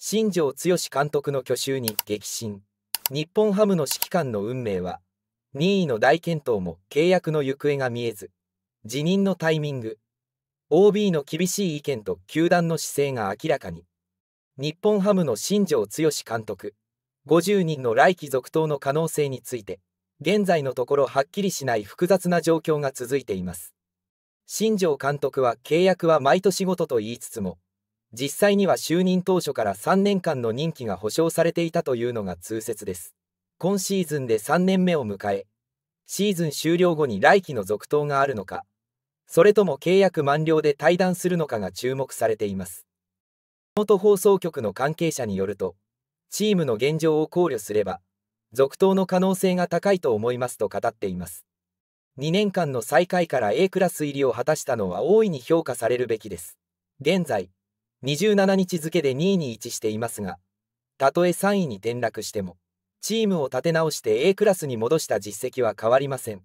新庄剛志監督の去就に激震日本ハムの指揮官の運命は任意の大健闘も契約の行方が見えず辞任のタイミング OB の厳しい意見と球団の姿勢が明らかに日本ハムの新庄剛志監督50人の来季続投の可能性について現在のところはっきりしない複雑な状況が続いています新庄監督は契約は毎年ごとと言いつつも実際には就任当初から3年間の任期が保証されていたというのが通説です。今シーズンで3年目を迎え、シーズン終了後に来期の続投があるのか、それとも契約満了で退団するのかが注目されています。元放送局の関係者によると、チームの現状を考慮すれば、続投の可能性が高いと思いますと語っています。2年間の最下位から A クラス入りを果たしたのは大いに評価されるべきです。現在、27日付で2位に位置していますが、たとえ3位に転落しても、チームを立て直して A クラスに戻した実績は変わりません。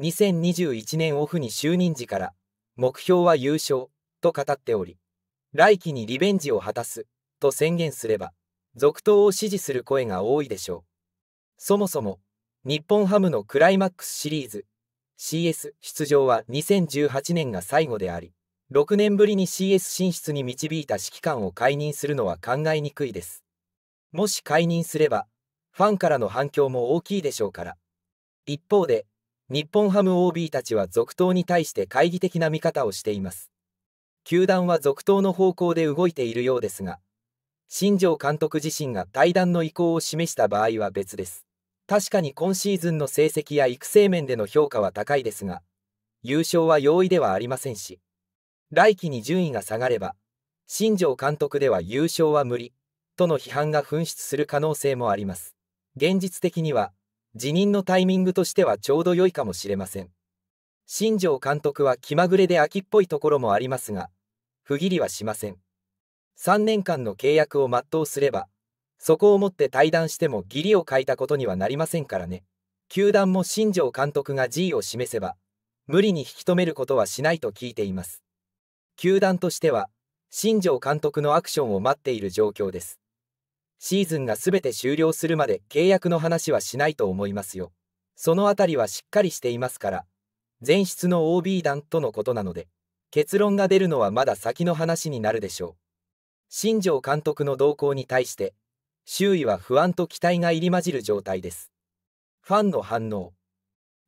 2021年オフに就任時から、目標は優勝、と語っており、来季にリベンジを果たす、と宣言すれば、続投を支持する声が多いでしょう。そもそも、日本ハムのクライマックスシリーズ、CS 出場は2018年が最後であり、6年ぶりに CS 進出に導いた指揮官を解任するのは考えにくいです。もし解任すれば、ファンからの反響も大きいでしょうから。一方で、日本ハム OB たちは続投に対して懐疑的な見方をしています。球団は続投の方向で動いているようですが、新庄監督自身が対談の意向を示した場合は別です。確かに今シーズンの成績や育成面での評価は高いですが、優勝は容易ではありませんし。来季に順位が下がれば、新庄監督では優勝は無理、との批判が噴出する可能性もあります。現実的には、辞任のタイミングとしてはちょうど良いかもしれません。新庄監督は気まぐれで秋っぽいところもありますが、不義理はしません。3年間の契約を全うすれば、そこをもって退団しても義理を欠いたことにはなりませんからね。球団も新庄監督が G を示せば、無理に引き止めることはしないと聞いています。球団としては、新庄監督のアクションを待っている状況です。シーズンがすべて終了するまで契約の話はしないと思いますよ。そのあたりはしっかりしていますから、前室の OB 団とのことなので、結論が出るのはまだ先の話になるでしょう。新庄監督の動向に対して、周囲は不安と期待が入り混じる状態です。ファンの反応。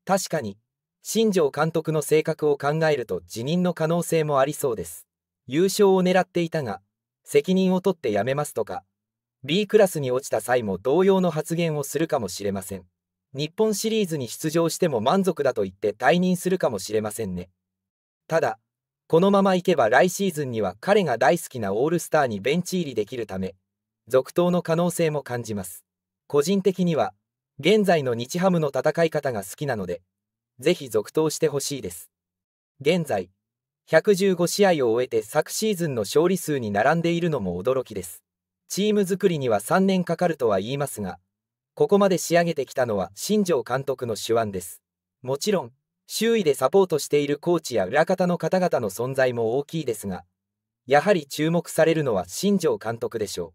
確かに、新庄監督の性格を考えると辞任の可能性もありそうです。優勝を狙っていたが、責任を取って辞めますとか、B クラスに落ちた際も同様の発言をするかもしれません。日本シリーズに出場しても満足だと言って退任するかもしれませんね。ただ、このままいけば来シーズンには彼が大好きなオールスターにベンチ入りできるため、続投の可能性も感じます。個人的には、現在の日ハムの戦い方が好きなので、ぜひ続投してほしいです。現在、115試合を終えて昨シーズンの勝利数に並んでいるのも驚きです。チーム作りには3年かかるとは言いますが、ここまで仕上げてきたのは新庄監督の手腕です。もちろん、周囲でサポートしているコーチや裏方の方々の存在も大きいですが、やはり注目されるのは新庄監督でしょう。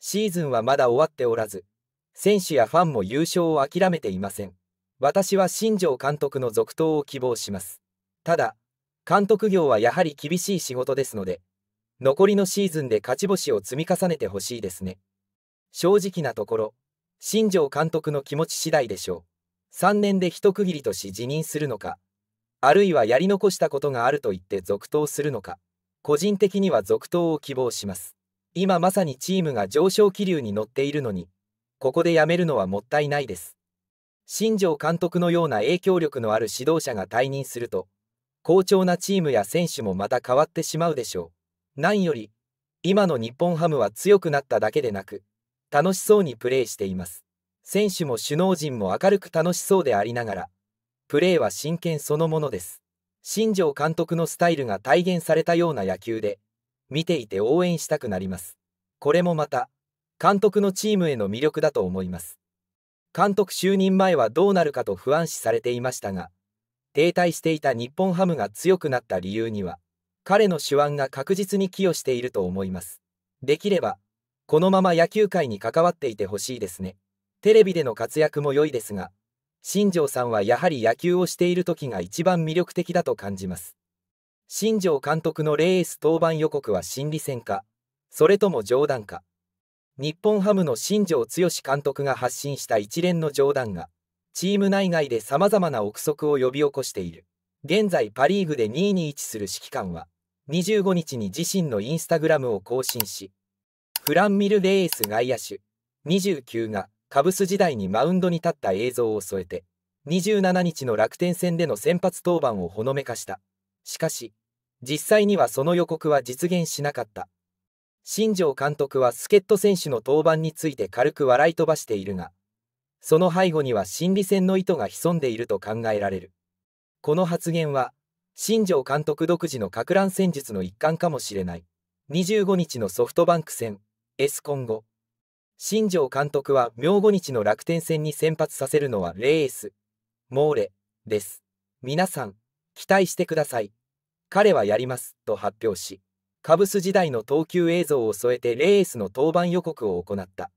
シーズンはまだ終わっておらず、選手やファンも優勝を諦めていません。私は新庄監督の続投を希望します。ただ、監督業はやはり厳しい仕事ですので、残りのシーズンで勝ち星を積み重ねてほしいですね。正直なところ、新庄監督の気持ち次第でしょう。3年で一区切りとし辞任するのか、あるいはやり残したことがあると言って続投するのか、個人的には続投を希望します。今まさにチームが上昇気流に乗っているのに、ここでやめるのはもったいないです。新庄監督のような影響力のある指導者が退任すると、好調なチームや選手もまた変わってしまうでしょう。何より、今の日本ハムは強くなっただけでなく、楽しそうにプレーしています。選手も首脳陣も明るく楽しそうでありながら、プレーは真剣そのものです。新庄監督のスタイルが体現されたような野球で、見ていて応援したくなります。これもまた、監督のチームへの魅力だと思います。監督就任前はどうなるかと不安視されていましたが、停滞していた日本ハムが強くなった理由には、彼の手腕が確実に寄与していると思います。できれば、このまま野球界に関わっていてほしいですね。テレビでの活躍も良いですが、新庄さんはやはり野球をしている時が一番魅力的だと感じます。新庄監督のレース登板予告は心理戦か、それとも冗談か。日本ハムの新庄剛志監督が発信した一連の冗談が、チーム内外で様々な憶測を呼び起こしている。現在パ・リーグで2位に位置する指揮官は、25日に自身のインスタグラムを更新し、フランミルデエース外野手、29がカブス時代にマウンドに立った映像を添えて、27日の楽天戦での先発登板をほのめかした。しかし、実際にはその予告は実現しなかった。新庄監督は助っ人選手の登板について軽く笑い飛ばしているが、その背後には心理戦の意図が潜んでいると考えられる。この発言は、新庄監督独自のか乱戦術の一環かもしれない。25日のソフトバンク戦、エスコン後。新庄監督は明後日の楽天戦に先発させるのはレース、モーレ、です。皆さん、期待してください。彼はやります、と発表し、カブス時代の投球映像を添えてレースの登板予告を行った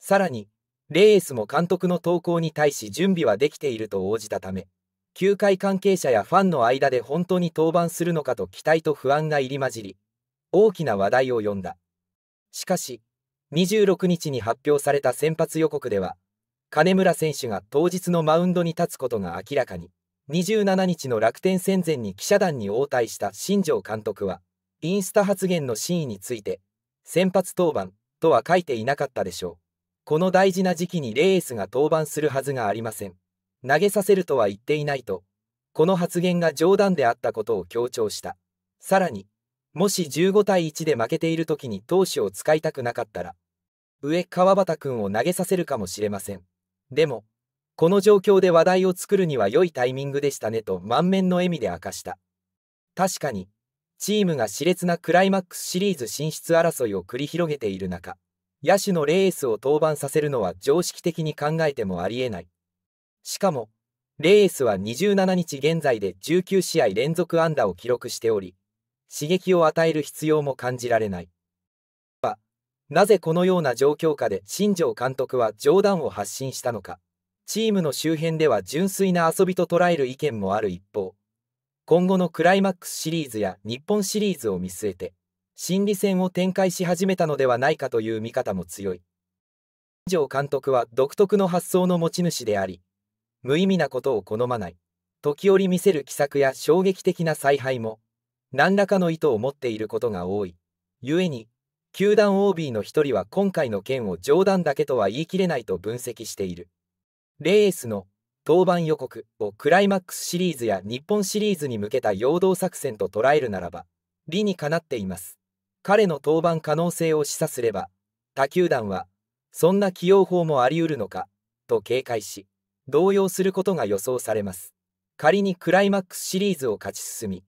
さらにレースも監督の投稿に対し準備はできていると応じたため球界関係者やファンの間で本当に登板するのかと期待と不安が入り混じり大きな話題を呼んだしかし26日に発表された先発予告では金村選手が当日のマウンドに立つことが明らかに27日の楽天戦前に記者団に応対した新庄監督はインスタ発言の真意について、先発登板とは書いていなかったでしょう。この大事な時期にレースが登板するはずがありません。投げさせるとは言っていないと、この発言が冗談であったことを強調した。さらに、もし15対1で負けている時に投手を使いたくなかったら、上川端君を投げさせるかもしれません。でも、この状況で話題を作るには良いタイミングでしたねと満面の笑みで明かした。確かに、チームが熾烈なクライマックスシリーズ進出争いを繰り広げている中、野手のレースを登板させるのは常識的に考えてもありえない。しかも、レースは27日現在で19試合連続安打を記録しており、刺激を与える必要も感じられない。は、なぜこのような状況下で新庄監督は冗談を発信したのか、チームの周辺では純粋な遊びと捉える意見もある一方、今後のクライマックスシリーズや日本シリーズを見据えて、心理戦を展開し始めたのではないかという見方も強い。以上監督は独特の発想の持ち主であり、無意味なことを好まない、時折見せる奇策や衝撃的な采配も、何らかの意図を持っていることが多い。故に、球団 OB の一人は今回の件を冗談だけとは言い切れないと分析している。レースの登板予告をクライマックスシリーズや日本シリーズに向けた陽動作戦と捉えるならば、理にかなっています。彼の登板可能性を示唆すれば、他球団は、そんな起用法もあり得るのか、と警戒し、動揺することが予想されます。仮にクライマックスシリーズを勝ち進み、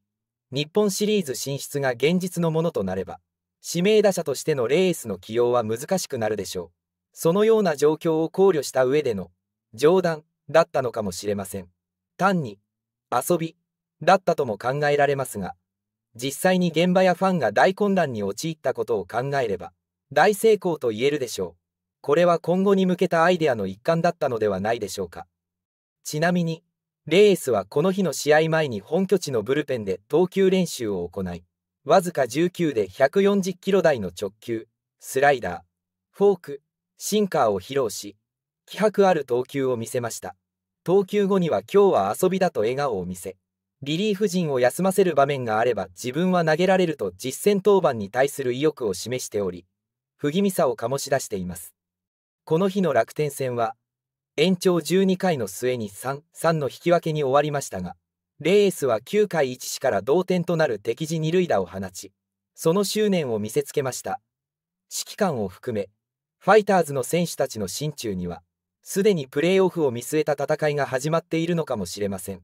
日本シリーズ進出が現実のものとなれば、指名打者としてのレースの起用は難しくなるでしょう。そのような状況を考慮した上での、冗談だったのかもしれません。単に遊びだったとも考えられますが、実際に現場やファンが大混乱に陥ったことを考えれば、大成功と言えるでしょう。これは今後に向けたアイデアの一環だったのではないでしょうか。ちなみに、レースはこの日の試合前に本拠地のブルペンで投球練習を行い、わずか19で140キロ台の直球、スライダー、フォーク、シンカーを披露し、気迫ある投球を見せました。投球後には今日は遊びだと笑顔を見せ、リリーフ陣を休ませる場面があれば自分は投げられると実戦登板に対する意欲を示しており、不気味さを醸し出しています。この日の楽天戦は、延長12回の末に3、3の引き分けに終わりましたが、レースは9回1死から同点となる敵地2塁打を放ち、その執念を見せつけました。指揮官を含め、ファイターズの選手たちの心中には、すでにプレーオフを見据えた戦いが始まっているのかもしれません。